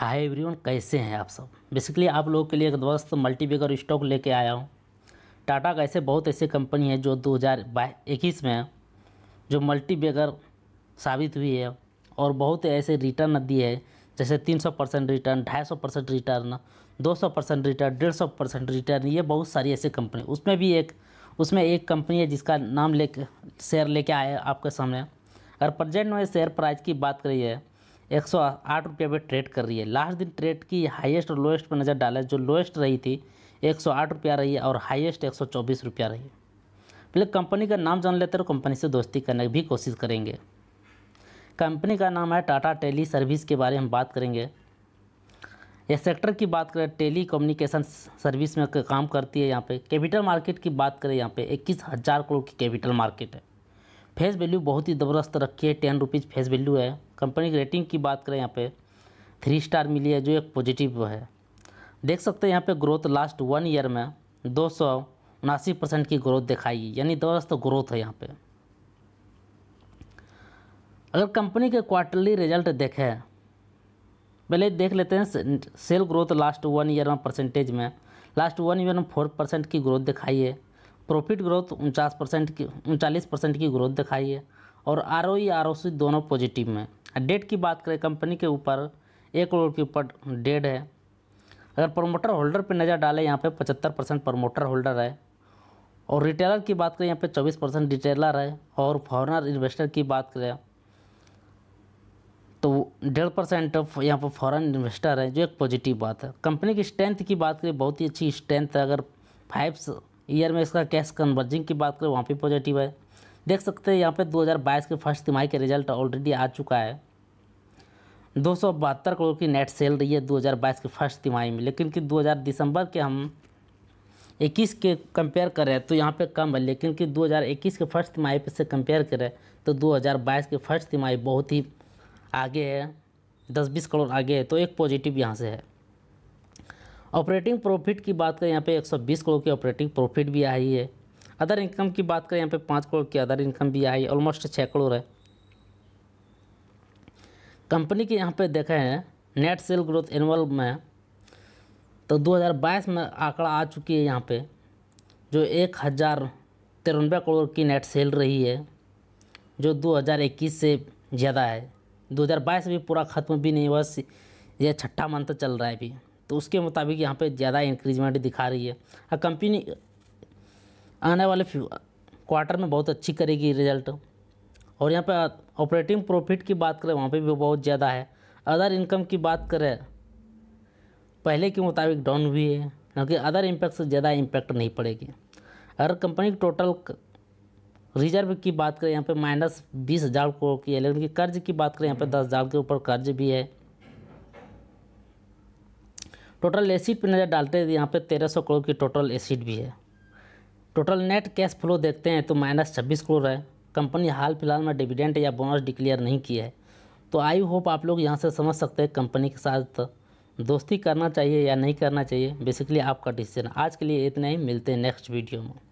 hi everyone कैसे हैं आप सब बेसिकली आप लोगों के लिए एक दोस्त बेगर स्टॉक लेके आया हूँ टाटा का ऐसे बहुत ऐसे कंपनी है जो दो हज़ार इक्कीस में जो बेगर साबित हुई है और बहुत ऐसे रिटर्न दिए है जैसे तीन सौ परसेंट रिटर्न ढाई सौ परसेंट रिटर्न दो सौ परसेंट रिटर्न डेढ़ सौ परसेंट रिटर्न ये बहुत सारी ऐसी कंपनी उसमें भी एक उसमें एक कंपनी है जिसका नाम ले शेयर लेके आए आपके सामने अगर प्रजेंट में शेयर प्राइस की बात करिए एक सौ आठ रुपये पर ट्रेड कर रही है लास्ट दिन ट्रेड की हाईएस्ट और लोएस्ट पर नज़र डाला जो लोएस्ट रही थी एक सौ आठ रुपया रही है और हाईएस्ट एक सौ चौबीस रुपया रही है पहले कंपनी का नाम जान लेते और कंपनी से दोस्ती करने की भी कोशिश करेंगे कंपनी का नाम है टाटा टेली सर्विस के बारे में बात करेंगे यह सेक्टर की बात करें टेली कम्युनिकेशन सर्विस में काम करती है यहाँ पे कैपिटल मार्केट की बात करें यहाँ पे इक्कीस हज़ार करोड़ की कैपिटल मार्केट है फेस वैल्यू बहुत ही ज़बरदस्त रखी है टेन रुपीज़ फेस वैल्यू है कंपनी की रेटिंग की बात करें यहाँ पे थ्री स्टार मिली है जो एक पॉजिटिव है देख सकते हैं यहाँ पे ग्रोथ लास्ट वन ईयर में दो सौ उनासी परसेंट की ग्रोथ दिखाई यानी दोस्त ग्रोथ है यहाँ पे अगर कंपनी के क्वार्टरली रिजल्ट देखें पहले देख लेते हैं sale growth last one year में परसेंटेज में लास्ट वन ईयर में फोर परसेंट की ग्रोथ दिखाई है प्रॉफिट ग्रोथ उनचास परसेंट की उनचालीस परसेंट की ग्रोथ दिखाई है और आर ओ आर ओ सी दोनों पॉजिटिव में डेट की बात करें कंपनी के ऊपर एक करोड़ के ऊपर डेट है अगर प्रमोटर होल्डर पे नज़र डालें यहाँ पे पचहत्तर परसेंट प्रमोटर होल्डर है और रिटेलर की बात करें यहाँ पे चौबीस परसेंट रिटेलर है और फॉरनर इन्वेस्टर की बात करें तो डेढ़ परसेंट यहाँ पर फॉरन इन्वेस्टर है जो एक पॉजिटिव बात है कंपनी की स्ट्रेंथ की बात करें बहुत ही अच्छी स्ट्रेंथ है अगर फाइव ईयर में इसका कैश कन्वर्जिंग की बात करें वहाँ पर पॉजिटिव है देख सकते हैं यहाँ पे 2022 के फर्स्ट तिमाही का रिजल्ट ऑलरेडी आ चुका है दो करोड़ की नेट सेल रही है 2022 के फर्स्ट तिमाही में लेकिन कि 2000 दिसंबर के हम 21 के कंपेयर करें तो यहाँ पे कम है लेकिन कि 2021 के फर्स्ट तिमाही से कंपेयर करें तो 2022 के फर्स्ट तिमाही बहुत ही आगे है दस बीस करोड़ आगे है तो एक पॉजिटिव यहाँ से है ऑपरेटिंग प्रॉफिट की बात करें यहाँ पे 120 करोड़ की ऑपरेटिंग प्रॉफिट भी आई है अदर इनकम की बात करें यहाँ पे पाँच करोड़ की अदर इनकम भी आई ऑलमोस्ट छः करोड़ है कंपनी के यहाँ पे देखे हैं नेट सेल ग्रोथ एनुअल में तो 2022 में आंकड़ा आ चुकी है यहाँ पे जो एक हज़ार तिरानवे करोड़ की नेट सेल रही है जो 2021 से ज़्यादा है 2022 भी पूरा ख़त्म भी नहीं हुआ यह छठा मंथ चल रहा है अभी तो उसके मुताबिक यहाँ पे ज़्यादा इंक्रीजमेंट दिखा रही है और कंपनी आने वाले क्वार्टर में बहुत अच्छी करेगी रिजल्ट और यहाँ पर ऑपरेटिंग प्रॉफिट की बात करें वहाँ पे भी बहुत ज़्यादा है अदर इनकम की बात करें पहले के मुताबिक डाउन हुई है क्योंकि अदर इम्पैक्ट से ज़्यादा इम्पैक्ट नहीं पड़ेगी अगर कंपनी टोटल रिजर्व की बात करें यहाँ पे माइनस बीस हज़ार करोड़ की है लेकिन कर्ज की बात करें यहाँ पे दस हज़ार के ऊपर कर्ज भी है टोटल एसिड पर नज़र डालते हैं यहाँ पे तेरह सौ करोड़ की टोटल एसिड भी है टोटल नेट कैश फ्लो देखते हैं तो माइनस छब्बीस करोड़ है कंपनी हाल फिलहाल में डिविडेंड या बोनस डिक्लेयर नहीं किया है तो आई होप आप लोग यहाँ से समझ सकते हैं कंपनी के साथ दोस्ती करना चाहिए या नहीं करना चाहिए बेसिकली आपका डिसीजन आज के लिए इतना ही मिलते हैं नेक्स्ट वीडियो में